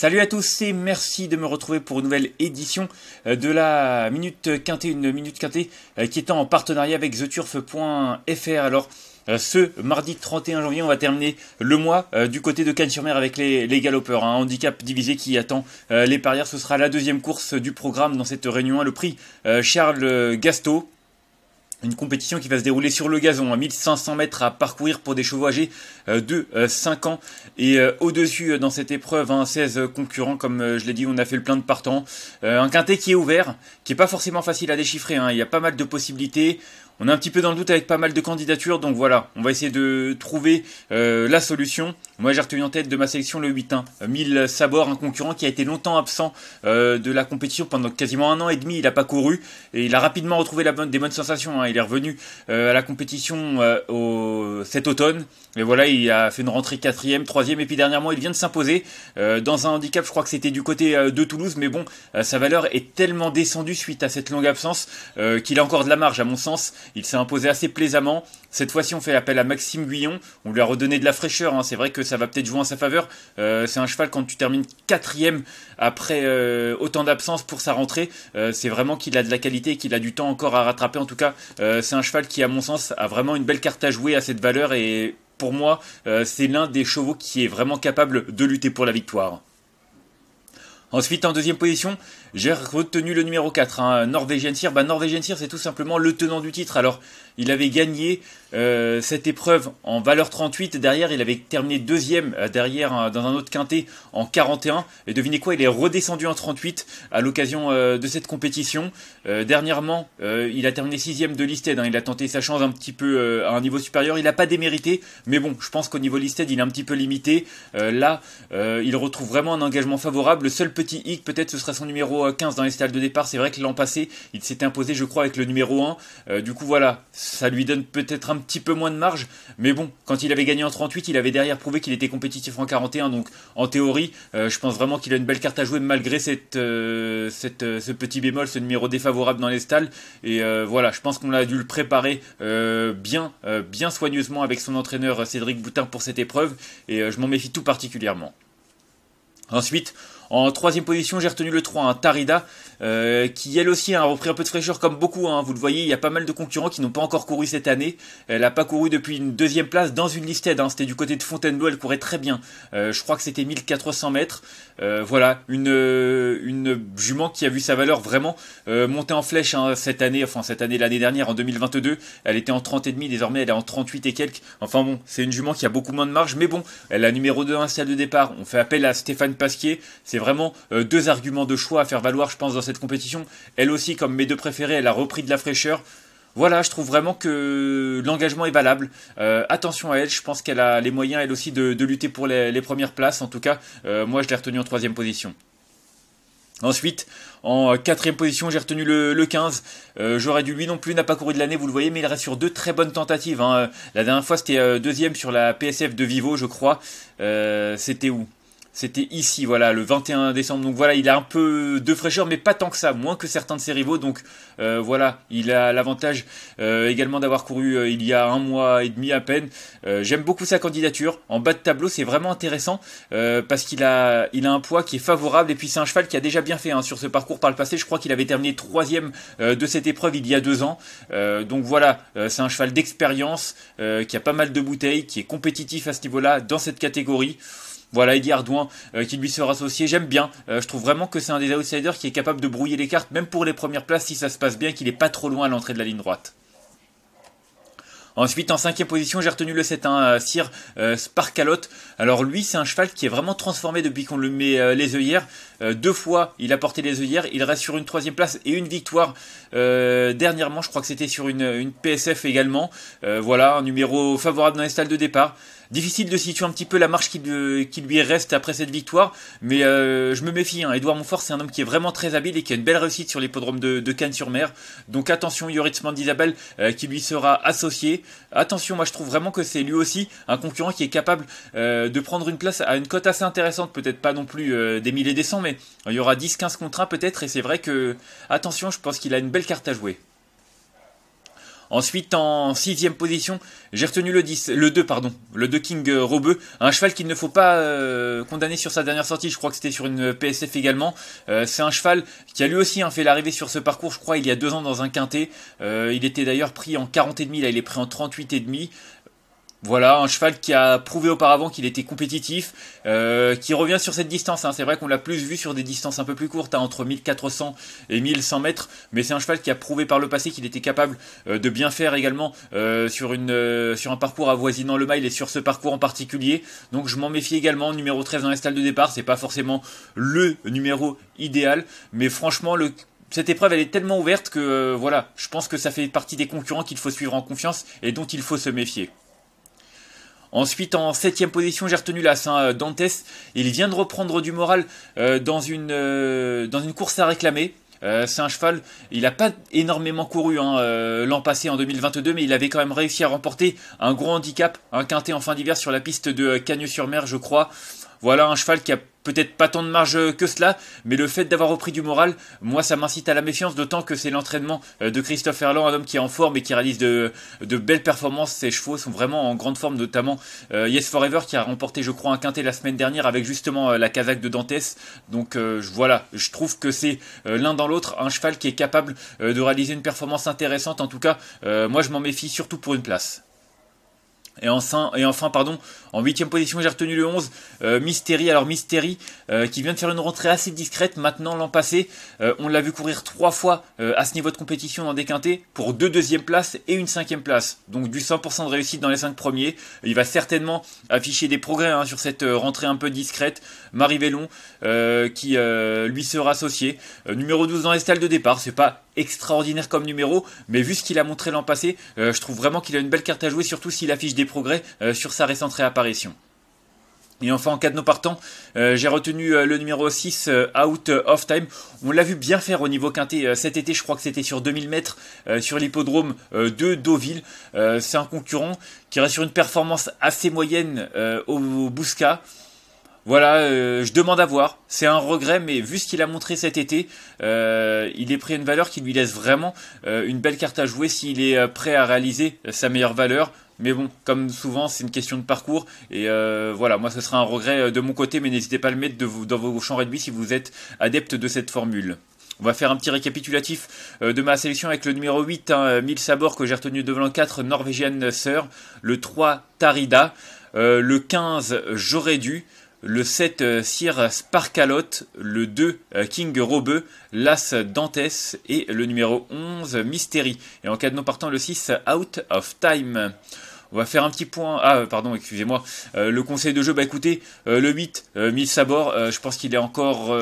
Salut à tous et merci de me retrouver pour une nouvelle édition euh, de la Minute Quintée, une Minute Quintée euh, qui est en partenariat avec theturf.fr. Alors, euh, ce mardi 31 janvier, on va terminer le mois du côté de Cannes-sur-Mer avec les, les galopeurs. Un hein. handicap divisé qui attend les parieurs. Ce sera la deuxième course du programme dans cette réunion. Le prix Charles Gasto. Une compétition qui va se dérouler sur le gazon, à 1500 mètres à parcourir pour des chevaux âgés euh, de 5 euh, ans. Et euh, au-dessus dans cette épreuve, 16 hein, concurrents, comme je l'ai dit, on a fait le plein de partants. un quintet qui est ouvert, qui est pas forcément facile à déchiffrer, hein. il y a pas mal de possibilités. On est un petit peu dans le doute avec pas mal de candidatures, donc voilà, on va essayer de trouver euh, la solution. Moi j'ai retenu en tête de ma sélection le 8 1 euh, Mille Sabor, un concurrent qui a été longtemps absent euh, de la compétition pendant quasiment un an et demi, il n'a pas couru et il a rapidement retrouvé la bonne, des bonnes sensations. Hein. Il est revenu à la compétition au, cet automne. Mais voilà, il a fait une rentrée quatrième, troisième, et puis dernièrement, il vient de s'imposer dans un handicap. Je crois que c'était du côté de Toulouse, mais bon, sa valeur est tellement descendue suite à cette longue absence qu'il a encore de la marge, à mon sens. Il s'est imposé assez plaisamment. Cette fois-ci, on fait appel à Maxime Guyon. On lui a redonné de la fraîcheur. Hein. C'est vrai que ça va peut-être jouer en sa faveur. Euh, c'est un cheval quand tu termines quatrième après euh, autant d'absence pour sa rentrée. Euh, c'est vraiment qu'il a de la qualité et qu'il a du temps encore à rattraper. En tout cas, c'est un cheval qui, à mon sens, a vraiment une belle carte à jouer à cette valeur. Et pour moi, c'est l'un des chevaux qui est vraiment capable de lutter pour la victoire. Ensuite, en deuxième position, j'ai retenu le numéro 4, hein, Norwegian Sir. Bah, Norwegian Sir, c'est tout simplement le tenant du titre. Alors, il avait gagné euh, cette épreuve en valeur 38. Derrière, il avait terminé deuxième euh, derrière hein, dans un autre quintet en 41. Et devinez quoi, il est redescendu en 38 à l'occasion euh, de cette compétition. dernièrement, il a terminé sixième de listed. Hein. Il a tenté sa chance un petit peu à un niveau supérieur. Il n'a pas démérité, mais bon, je pense qu'au niveau listed, il est un petit peu limité. là, il retrouve vraiment un engagement favorable. Le seul petit hic, peut-être ce sera son numéro 15 euh, dans les stalles de départ. C'est vrai que l'an passé, il s'était imposé, je crois, avec le numéro 1. Euh, du coup, voilà, ça lui donne peut-être un petit peu moins de marge. Mais bon, quand il avait gagné en 38, il avait derrière prouvé qu'il était compétitif en 41. Donc, en théorie, euh, je pense vraiment qu'il a une belle carte à jouer malgré ce petit bémol, ce numéro défavorable dans les stalles. Et voilà, je pense qu'on a dû le préparer bien, bien soigneusement avec son entraîneur Cédric Boutin pour cette épreuve. Et je m'en méfie tout particulièrement. Ensuite, en troisième position, j'ai retenu le 3, hein, Tarida, euh, qui elle aussi hein, a repris un peu de fraîcheur comme beaucoup. Hein. vous le voyez, il y a pas mal de concurrents qui n'ont pas encore couru cette année. Elle n'a pas couru depuis une deuxième place dans une listed. c'était du côté de Fontainebleau, elle courait très bien. Euh, je crois que c'était 1400 mètres. Euh, voilà, une, jument qui a vu sa valeur vraiment monter en flèche cette année, enfin cette année, l'année dernière, en 2022. Elle était en 30 et demi, désormais elle est en 38 et quelques. Enfin bon, c'est une jument qui a beaucoup moins de marge, mais bon, elle a numéro 2 un salle de départ. On fait appel à Stéphane Pasquier. C'est vraiment euh, deux arguments de choix à faire valoir, je pense, dans cette compétition. Elle aussi, comme mes deux préférés, elle a repris de la fraîcheur. Voilà, je trouve vraiment que l'engagement est valable. Euh, attention à elle, je pense qu'elle a les moyens, elle aussi, de, lutter pour les, premières places. En tout cas, euh, moi, je l'ai retenue en troisième position. Ensuite, en quatrième position, j'ai retenu le, 15. J'aurais dû lui non plus, n'a pas couru de l'année, vous le voyez, mais il reste sur deux très bonnes tentatives. Hein. La dernière fois, c'était deuxième sur la PSF de Vivo, je crois. c'était où c'était ici, voilà, le 21 décembre. Donc voilà, il a un peu de fraîcheur, mais pas tant que ça, moins que certains de ses rivaux. Donc euh, voilà, il a l'avantage euh, également d'avoir couru euh, il y a un mois et demi à peine. J'aime beaucoup sa candidature. En bas de tableau, c'est vraiment intéressant parce qu'il a, il a un poids qui est favorable et puis c'est un cheval qui a déjà bien fait hein, sur ce parcours par le passé. Je crois qu'il avait terminé troisième de cette épreuve il y a deux ans. donc voilà, c'est un cheval d'expérience qui a pas mal de bouteilles, qui est compétitif à ce niveau-là dans cette catégorie. Voilà, Eddie Ardouin euh, qui lui sera associé. J'aime bien. Euh, je trouve vraiment que c'est un des outsiders qui est capable de brouiller les cartes, même pour les premières places, si ça se passe bien, qu'il est pas trop loin à l'entrée de la ligne droite. Ensuite, en cinquième position, j'ai retenu le 7, hein, euh, Sir euh, Alors lui, c'est un cheval qui est vraiment transformé depuis qu'on lui met euh, les œillères. Euh, deux fois, il a porté les œillères. Il reste sur une troisième place et une victoire. dernièrement, je crois que c'était sur une, PSF également. voilà, un numéro favorable dans les stalles de départ. Difficile de situer un petit peu la marche qui, lui reste après cette victoire, mais je me méfie. Hein. Edouard Montfort, c'est un homme qui est vraiment très habile et qui a une belle réussite sur l'hippodrome de, de Cannes-sur-Mer. Donc attention, Yoritzman d'Isabelle, qui lui sera associé. Attention, moi je trouve vraiment que c'est lui aussi un concurrent qui est capable euh, de prendre une place à une cote assez intéressante, peut-être pas non plus euh, des des et des cents, mais il y aura 10-15 contre 1 peut-être, et c'est vrai que, attention, je pense qu'il a une belle carte à jouer. Ensuite, en sixième position, j'ai retenu le 10, le 2, pardon, le 2 King euh, Robeux, un cheval qu'il ne faut pas euh, condamner sur sa dernière sortie. Je crois que c'était sur une PSF également. Euh, c'est un cheval qui a lui aussi hein, fait l'arrivée sur ce parcours, je crois, il y a deux ans dans un quintet. il était d'ailleurs pris en 40 et demi, là il est pris en 38 et demi. Voilà, un cheval qui a prouvé auparavant qu'il était compétitif, euh, qui revient sur cette distance. Hein. C'est vrai qu'on l'a plus vu sur des distances un peu plus courtes, hein, entre 1400 et 1100 mètres, mais c'est un cheval qui a prouvé par le passé qu'il était capable euh, de bien faire également euh, sur, une, sur un parcours avoisinant le mile et sur ce parcours en particulier. Donc je m'en méfie également, numéro 13 dans la de départ, c'est pas forcément le numéro idéal, mais franchement le cette épreuve elle est tellement ouverte que voilà, je pense que ça fait partie des concurrents qu'il faut suivre en confiance et dont il faut se méfier. Ensuite, en septième position, j'ai retenu la Saint euh, Dantes. Il vient de reprendre du moral euh, dans, une, euh, dans une course à réclamer. c'est un cheval, il n'a pas énormément couru hein, l'an passé en 2022, mais il avait quand même réussi à remporter un gros handicap, un quintet en fin d'hiver sur la piste de cagnes sur mer je crois. Voilà un cheval qui a peut-être pas tant de marge euh, que cela, mais le fait d'avoir repris du moral, moi ça m'incite à la méfiance, d'autant que c'est l'entraînement euh, de Christophe Erland, un homme qui est en forme et qui réalise de, belles performances. Ses chevaux sont vraiment en grande forme, notamment euh, Yes Forever qui a remporté je crois un quintet la semaine dernière avec justement la casaque de Dantes, Donc voilà, je trouve que c'est l'un dans l'autre un cheval qui est capable de réaliser une performance intéressante. En tout cas, moi je m'en méfie surtout pour une place. Et enfin, pardon, en huitième position, j'ai retenu le 11, euh, Mystery. Alors Mystery, euh, qui vient de faire une rentrée assez discrète maintenant l'an passé. Euh, on l'a vu courir trois fois à ce niveau de compétition dans des quintés pour deux deuxièmes places et une cinquième place. Donc du 100% de réussite dans les cinq premiers. Il va certainement afficher des progrès hein, sur cette rentrée un peu discrète. Marie Vellon, qui lui sera associé. numéro 12 dans les stalles de départ, c'est pas extraordinaire comme numéro, mais vu ce qu'il a montré l'an passé, euh, je trouve vraiment qu'il a une belle carte à jouer, surtout s'il affiche des progrès euh, sur sa récente réapparition. Et enfin, en cas de nos partants, euh, j'ai retenu le numéro 6, Out of Time. On l'a vu bien faire au niveau quintet cet été, je crois que c'était sur 2000 mètres, sur l'hippodrome de Deauville. c'est un concurrent qui reste sur une performance assez moyenne au, au Bousca voilà, euh, je demande à voir. C'est un regret, mais vu ce qu'il a montré cet été, euh, il est pris à une valeur qui lui laisse vraiment euh, une belle carte à jouer s'il est prêt à réaliser sa meilleure valeur. Mais bon, comme souvent, c'est une question de parcours. Et voilà, moi, ce sera un regret de mon côté, mais n'hésitez pas à le mettre de vous, dans vos champs réduits si vous êtes adepte de cette formule. On va faire un petit récapitulatif de ma sélection avec le numéro 8, 1000 hein, Mille que j'ai retenu devant le 4, Norvégienne Sœur. le 3, Tarida, le 15, J'aurais dû, le 7 euh, Sir Sparkalot, le 2 euh, King Robeux, l'As Dantes et le numéro 11 Mystery. Et en cas de non partant, le 6 Out of Time. On va faire un petit point. Ah, euh, pardon, excusez-moi. le conseil de jeu, bah écoutez, le 8, Mille Sabor, je pense qu'il est encore,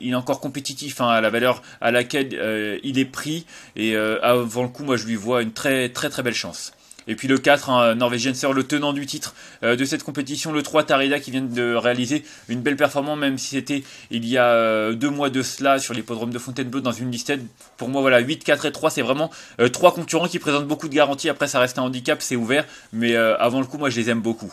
il est encore compétitif hein, à la valeur à laquelle il est pris. Et avant le coup, moi, je lui vois une très, très, très belle chance. Et puis le 4, un hein, Norvégien Sir, le tenant du titre euh, de cette compétition. Le 3, Tareda qui vient de réaliser une belle performance, même si c'était il y a euh, deux mois de cela sur l'hippodrome de Fontainebleau dans une liste. Pour moi, voilà, 8, 4 et 3, c'est vraiment euh, trois concurrents qui présentent beaucoup de garanties. Après, ça reste un handicap, c'est ouvert. Mais avant le coup, moi, je les aime beaucoup.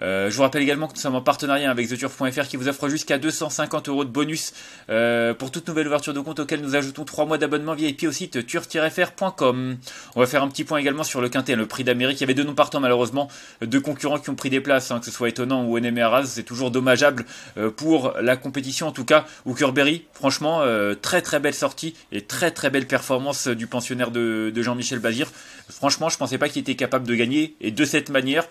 Euh, je vous rappelle également que nous sommes en partenariat avec TheTurf.fr qui vous offre jusqu'à 250 euros de bonus euh, pour toute nouvelle ouverture de compte auquel nous ajoutons 3 mois d'abonnement VIP au site turf-fr.com. On va faire un petit point également sur le quintet, le prix d'Amérique. Il y avait deux noms partants malheureusement, deux concurrents qui ont pris des places, hein, que ce soit étonnant ou NMRAS, c'est toujours dommageable euh, pour la compétition en tout cas. Ou franchement, très très belle sortie et très très belle performance du pensionnaire de, Jean-Michel Bazir. Franchement, je pensais pas qu'il était capable de gagner et de cette manière,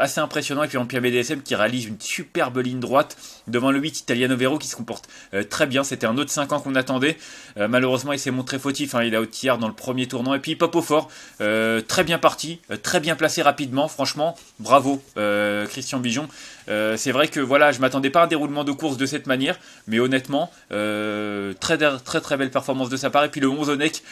assez impressionnant. Et puis Pierre BDSM qui réalise une superbe ligne droite devant le 8 Italiano Vero qui se comporte euh, très bien. C'était un autre 5 ans qu'on attendait. Euh, malheureusement, il s'est montré fautif. Hein. Il a tiers dans le premier tournant. Et puis Pop au fort, euh, très bien parti, très bien placé rapidement. Franchement, bravo Christian Bijon. c'est vrai que voilà, je m'attendais pas à un déroulement de course de cette manière, mais honnêtement, très, très très belle performance de sa part. Et puis le 11 Onek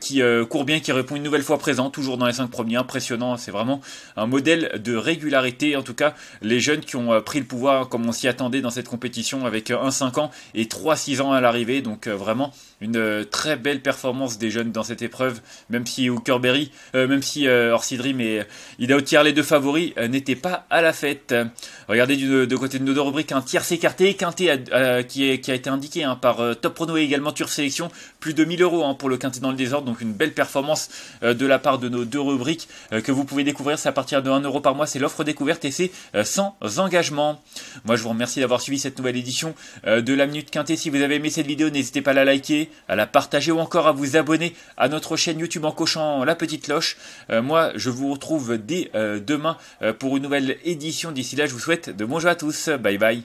qui court bien, qui répond une nouvelle fois présent, toujours dans les 5 premiers, impressionnant. Hein. C'est vraiment un modèle de régularité en tout cas les jeunes qui ont euh, pris le pouvoir comme on s'y attendait dans cette compétition avec 1-5 euh, ans et 3-6 ans à l'arrivée. Donc euh, vraiment une très belle performance des jeunes dans cette épreuve, même si Hookerberry, même si et au Tier, les deux favoris, n'étaient pas à la fête. Regardez de côté de nos deux rubriques, un tiers écarté, quinté qui, qui, a été indiqué hein, par Top Prono et également Turf Sélection, plus de 1000 euros hein, pour le quintet dans le désordre, donc une belle performance de la part de nos deux rubriques que vous pouvez découvrir, c'est à partir de 1 euro par mois, c'est l'offre découverte et c'est euh, sans engagement. Moi je vous remercie d'avoir suivi cette nouvelle édition euh, de la Minute Quintée. Si vous avez aimé cette vidéo, n'hésitez pas à la liker, à la partager ou encore à vous abonner à notre chaîne YouTube en cochant la petite cloche. Euh, moi je vous retrouve dès demain pour une nouvelle édition. D'ici là, je vous souhaite de bons à tous. Bye bye.